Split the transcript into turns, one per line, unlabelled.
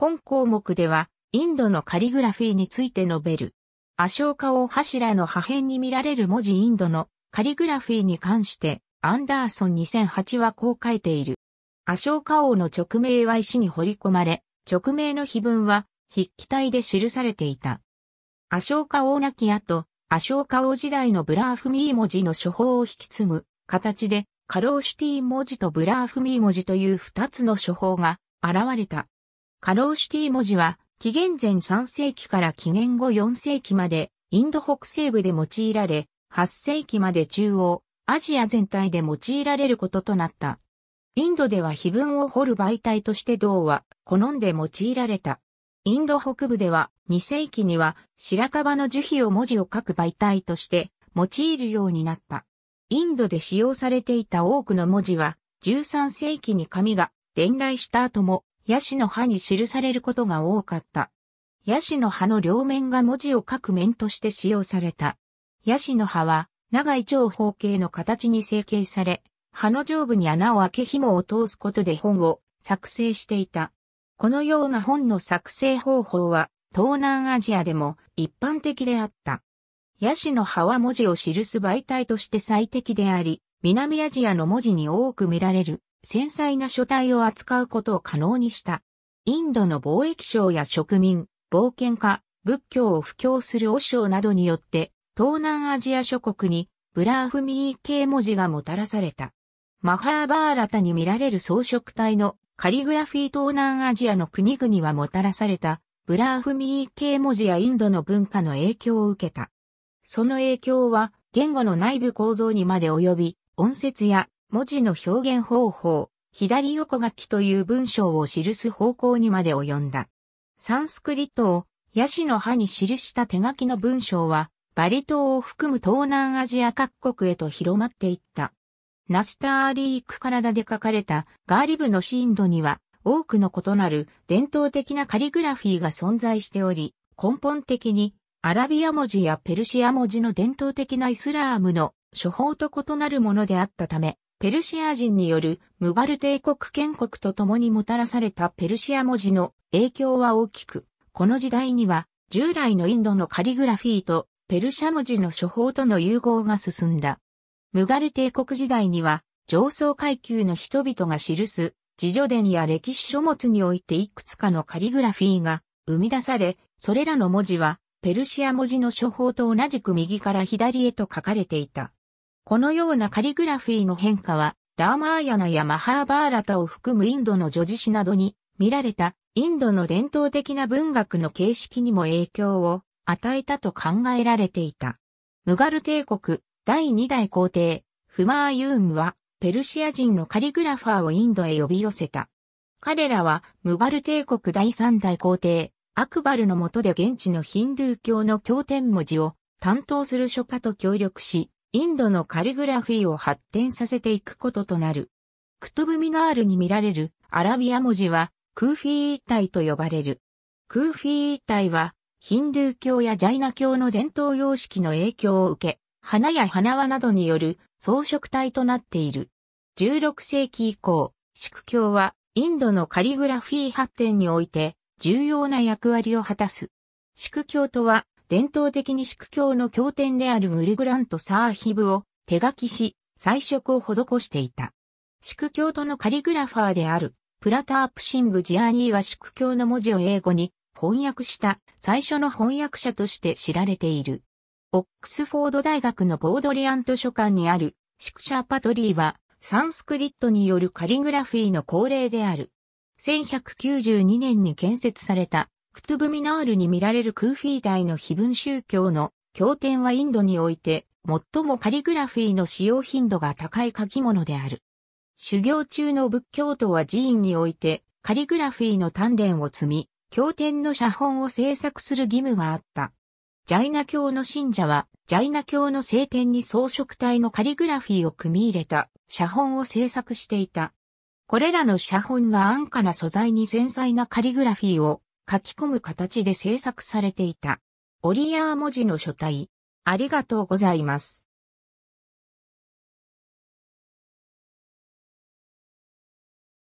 本項目では、インドのカリグラフィーについて述べる。アショーカ王柱の破片に見られる文字インドのカリグラフィーに関して、アンダーソン2008はこう書いている。アショーカ王の直名は石に彫り込まれ、直名の碑文は筆記体で記されていた。アショーカ王亡き後、アショーカ王時代のブラーフミー文字の処方を引き継ぐ形で、カローシュティー文字とブラーフミー文字という二つの処方が現れた。カローシティ文字は、紀元前3世紀から紀元後4世紀まで、インド北西部で用いられ、8世紀まで中央、アジア全体で用いられることとなった。インドでは碑文を彫る媒体として銅は好んで用いられた。インド北部では2世紀には白樺の樹皮を文字を書く媒体として用いるようになった。インドで使用されていた多くの文字は13世紀に紙が伝来した後もヤシの葉に記されることが多かった。ヤシの葉の両面が文字を書く面として使用された。ヤシの葉は長い長方形の形に成形され、葉の上部に穴を開け紐を通すことで本を作成していた。このような本の作成方法は東南アジアでも一般的であった。ヤシの葉は文字を記す媒体として最適であり、南アジアの文字に多く見られる。繊細な書体を扱うことを可能にした。インドの貿易商や植民、冒険家、仏教を布教する和尚などによって、東南アジア諸国にブラーフミー系文字がもたらされた。マハーバーラタに見られる装飾体のカリグラフィー東南アジアの国々はもたらされた、ブラーフミー系文字やインドの文化の影響を受けた。その影響は言語の内部構造にまで及び、音節や文字の表現方法、左横書きという文章を記す方向にまで及んだ。サンスクリットをヤシの葉に記した手書きの文章は、バリ島を含む東南アジア各国へと広まっていった。ナスターリーク体で書かれたガーリブのシンドには多くの異なる伝統的なカリグラフィーが存在しており、根本的にアラビア文字やペルシア文字の伝統的なイスラームの処方と異なるものであったため、ペルシア人によるムガル帝国建国と共にもたらされたペルシア文字の影響は大きく、この時代には従来のインドのカリグラフィーとペルシャ文字の処方との融合が進んだ。ムガル帝国時代には上層階級の人々が記す自助伝や歴史書物においていくつかのカリグラフィーが生み出され、それらの文字はペルシア文字の処方と同じく右から左へと書かれていた。このようなカリグラフィーの変化は、ラーマーヤナやマハラバーラタを含むインドの叙事詩などに見られたインドの伝統的な文学の形式にも影響を与えたと考えられていた。ムガル帝国第2代皇帝フマーユーンはペルシア人のカリグラファーをインドへ呼び寄せた。彼らはムガル帝国第3代皇帝アクバルの下で現地のヒンドゥー教の経典文字を担当する書家と協力し、インドのカリグラフィーを発展させていくこととなる。クトゥブミナールに見られるアラビア文字はクーフィー体と呼ばれる。クーフィー体はヒンドゥー教やジャイナ教の伝統様式の影響を受け、花や花輪などによる装飾体となっている。16世紀以降、宿教はインドのカリグラフィー発展において重要な役割を果たす。宿教とは伝統的に宿教の経典であるムルグラント・サーヒブを手書きし、彩色を施していた。宿教とのカリグラファーであるプラタープシング・ジアーニーは宿教の文字を英語に翻訳した最初の翻訳者として知られている。オックスフォード大学のボードリアント書館にある宿舎パトリーはサンスクリットによるカリグラフィーの恒例である。1192年に建設されたクトゥブミナールに見られるクーフィー大の非分宗教の経典はインドにおいて最もカリグラフィーの使用頻度が高い書き物である。修行中の仏教徒は寺院においてカリグラフィーの鍛錬を積み、経典の写本を制作する義務があった。ジャイナ教の信者は、ジャイナ教の聖典に装飾体のカリグラフィーを組み入れた写本を制作していた。これらの写本は安価な素材に繊細なカリグラフィーを書き込む形で制作されていた。オリアー文字の書体。ありがとうございます。